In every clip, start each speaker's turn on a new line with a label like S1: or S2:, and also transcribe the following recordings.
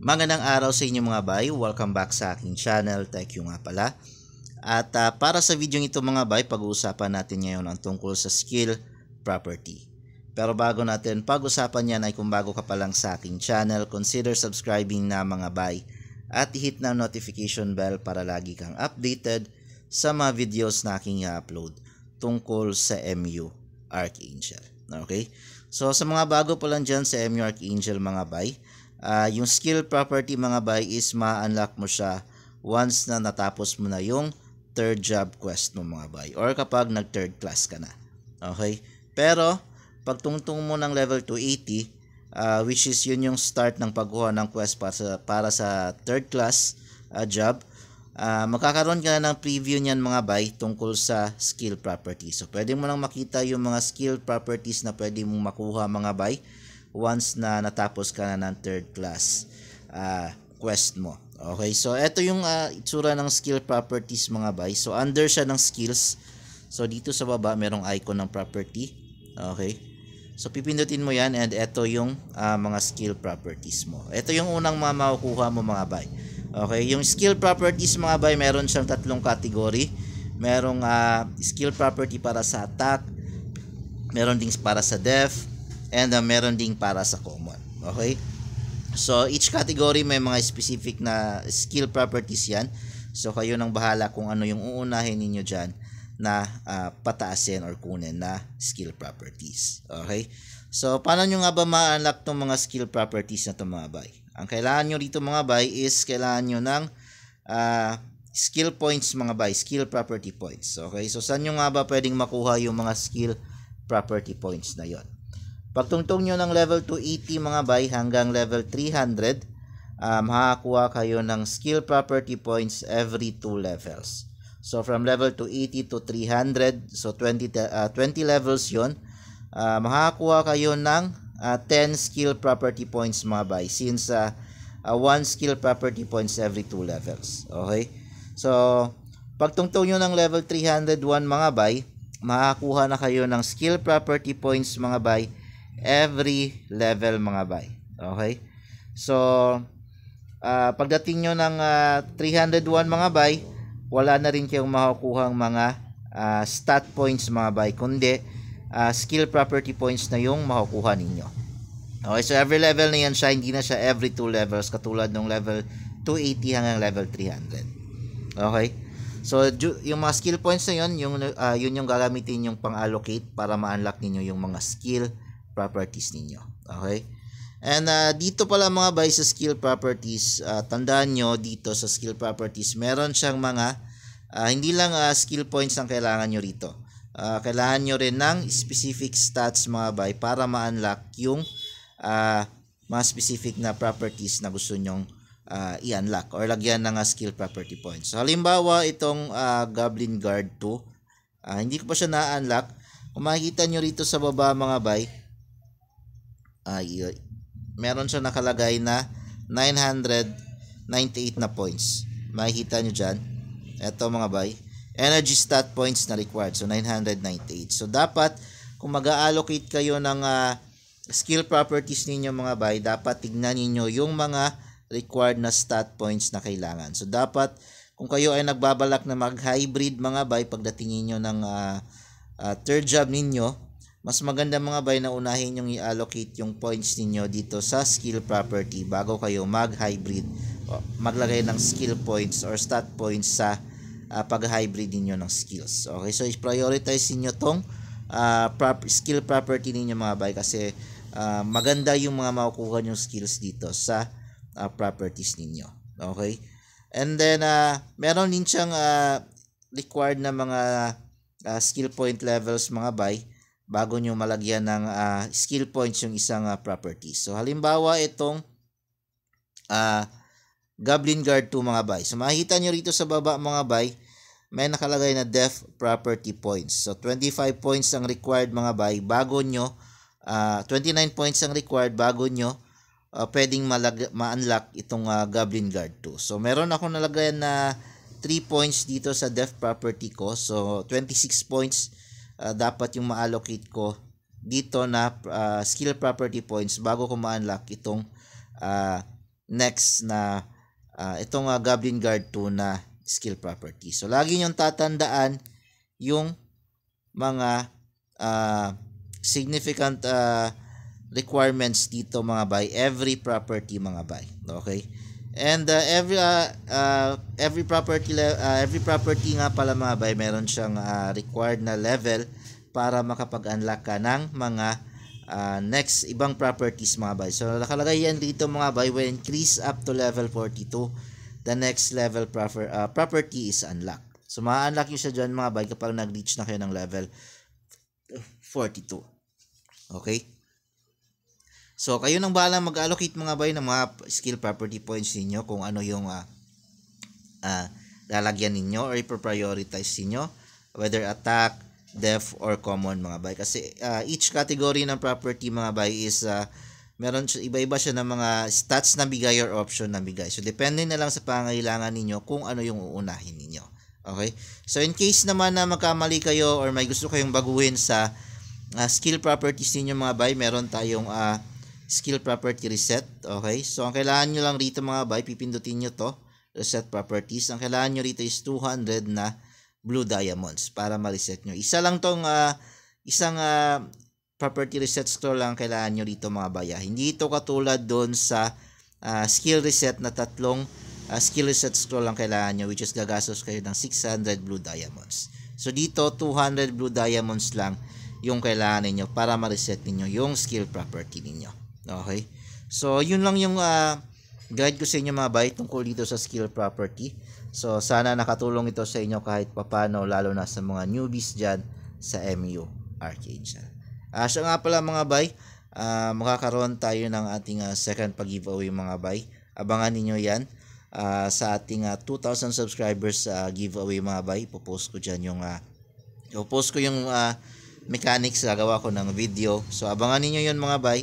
S1: Magandang araw sa inyo mga bay, welcome back sa aking channel, thank you nga pala. At uh, para sa video ito mga bay, pag-uusapan natin ngayon ang tungkol sa skill property. Pero bago natin pag-usapan yan ay kung bago ka pa lang sa aking channel, consider subscribing na mga bay at hit na notification bell para lagi kang updated sa mga videos na aking i-upload tungkol sa MU Archangel. Okay? So sa mga bago pa lang dyan sa MU Archangel mga bay, uh, yung skill property mga bay is ma-unlock mo siya once na natapos mo na yung third job quest mo mga bay or kapag nag third class ka na. Okay? Pero pag pagtungtong mo ng level 280 uh, ah, which is yun yung start ng pagkuha ng quest para sa, para sa third class uh, job Uh, magkakaroon ka na ng preview niyan mga bay tungkol sa skill properties. So pwede mo nang makita yung mga skill properties na pwede mong makuha mga bay once na natapos ka na ng third class uh, quest mo. Okay, so ito yung uh, itsura ng skill properties mga bay. So under siya ng skills. So dito sa baba merong icon ng property. Okay. So pipindutin mo yan and ito yung uh, mga skill properties mo. Ito yung unang mga makukuha mo mga bay. Okay, yung skill properties mga bay meron siyang tatlong category. Merong uh, skill property para sa attack. Meron ding para sa def and uh, meron ding para sa common. Okay? So, each category may mga specific na skill properties yan. So, kayo nang bahala kung ano yung uunahin ninyo dyan na uh, pataasin or kunin na skill properties. Okay? So, paano nyo nga ba ma-unlock tong mga skill properties na itong mga bay? Ang kailangan nyo rito mga bay is kailangan nyo ng uh, skill points mga bay, skill property points. Okay? So, saan nyo nga ba pwedeng makuha yung mga skill property points na yon Pagtungtong nyo ng level 280 mga bay hanggang level 300, uh, um, makakuha kayo ng skill property points every 2 levels. So from level 280 to 300, so 20, uh, 20 levels yon uh, makakuha kayo ng uh, 10 skill property points mga bay since uh, uh, 1 skill property points every 2 levels. Okay? So, pagtungtong nyo ng level 301 mga bay, makakuha na kayo ng skill property points mga bay every level mga bay. Okay? So, uh, pagdating nyo ng uh, ah, 301 mga bay, wala na rin kayong makukuhang mga uh, stat points mga bay, kundi uh, skill property points na yung makukuha ninyo. Okay, so every level na yan siya, hindi na siya every 2 levels, katulad ng level 280 hanggang level 300. Okay? So, yung mga skill points na yun, yung, uh, yun yung gagamitin yung pang-allocate para ma-unlock ninyo yung mga skill properties ninyo. Okay? And uh, dito pala mga bay sa skill properties, uh, tandaan nyo dito sa skill properties, meron siyang mga, uh, hindi lang uh, skill points ang kailangan nyo rito. Uh, kailangan nyo rin ng specific stats mga bay para ma-unlock yung uh, mga specific na properties na gusto nyong uh, i-unlock or lagyan ng uh, skill property points. So, halimbawa, itong uh, Goblin Guard 2, uh, hindi ko pa siya na-unlock. Kung makikita nyo rito sa baba mga bay, ay, meron siya nakalagay na 998 na points. Makikita nyo dyan. Ito mga bay. Energy stat points na required. So, 998. So, dapat kung mag-allocate kayo ng uh, skill properties ninyo mga bay, dapat tignan ninyo yung mga required na stat points na kailangan. So, dapat kung kayo ay nagbabalak na mag-hybrid mga bay, pagdating niyo ng uh, uh, third job ninyo, mas maganda mga bay na unahin yung i-allocate yung points ninyo dito sa skill property bago kayo mag-hybrid maglagay ng skill points or stat points sa uh, pag-hybrid ninyo ng skills. Okay, so i-prioritize ninyo tong uh, prop skill property ninyo mga bay kasi uh, maganda yung mga makukuha yung skills dito sa uh, properties ninyo. Okay? And then, uh, meron din siyang uh, required na mga uh, skill point levels mga bay bago nyo malagyan ng uh, skill points yung isang uh, property. So halimbawa itong uh, Goblin Guard 2 mga bay. So makikita nyo rito sa baba mga bay, may nakalagay na def property points. So 25 points ang required mga bay bago nyo, uh, 29 points ang required bago nyo uh, pwedeng ma-unlock itong uh, Goblin Guard 2. So meron ako nalagayan na 3 points dito sa def property ko. So 26 points uh, dapat yung ma-allocate ko dito na uh, skill property points bago ko ma-unlock itong uh, next na uh, itong uh, Goblin Guard 2 na skill property. So lagi niyong tatandaan yung mga uh, significant uh, requirements dito mga bay every property mga bay. Okay? And uh, every uh, uh, every property uh, every property nga pala mga bay meron siyang uh, required na level para makapag-unlock ka ng mga uh, next ibang properties mga bay. So nakalagay yan dito mga bay when increase up to level 42. The next level proper, uh, property is unlocked. So ma-unlock yun siya dyan mga bay kapag nag-reach na kayo ng level 42. Okay? So, kayo nang bahala mag-allocate mga bay ng mga skill property points ninyo kung ano yung uh, uh, lalagyan ninyo or i-prioritize niyo whether attack, def, or common mga bay. Kasi uh, each category ng property mga bay is uh, meron iba-iba siya ng mga stats na bigay or option na bigay. So, depende na lang sa pangailangan ninyo kung ano yung uunahin ninyo. Okay? So, in case naman na magkamali kayo or may gusto kayong baguhin sa uh, skill properties ninyo mga bay, meron tayong uh, skill property reset. Okay? So, ang kailangan nyo lang rito mga bay, pipindutin nyo to reset properties. Ang kailangan nyo rito is 200 na blue diamonds para ma-reset nyo. Isa lang tong, uh, isang uh, property reset scroll lang kailangan nyo rito mga bay. Ah. Hindi ito katulad doon sa uh, skill reset na tatlong uh, skill reset scroll lang kailangan nyo which is gagastos kayo ng 600 blue diamonds. So, dito 200 blue diamonds lang yung kailangan ninyo para ma-reset ninyo yung skill property ninyo. Okay? So, yun lang yung uh, guide ko sa inyo mga bay tungkol dito sa skill property. So, sana nakatulong ito sa inyo kahit papano lalo na sa mga newbies dyan sa MU Arcade. Uh, ah, so nga pala mga bay, uh, makakaroon tayo ng ating uh, second pag-giveaway mga bay. Abangan niyo yan uh, sa ating uh, 2,000 subscribers uh, giveaway mga bay. Ipopost ko dyan yung, uh, ipopost ko yung uh, mechanics, gagawa ko ng video. So abangan niyo yon mga bay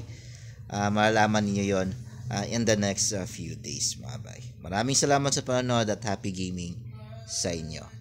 S1: uh, malalaman niyo yon uh, ah, in the next uh, few days mabay Maraming salamat sa panonood at happy gaming sa inyo.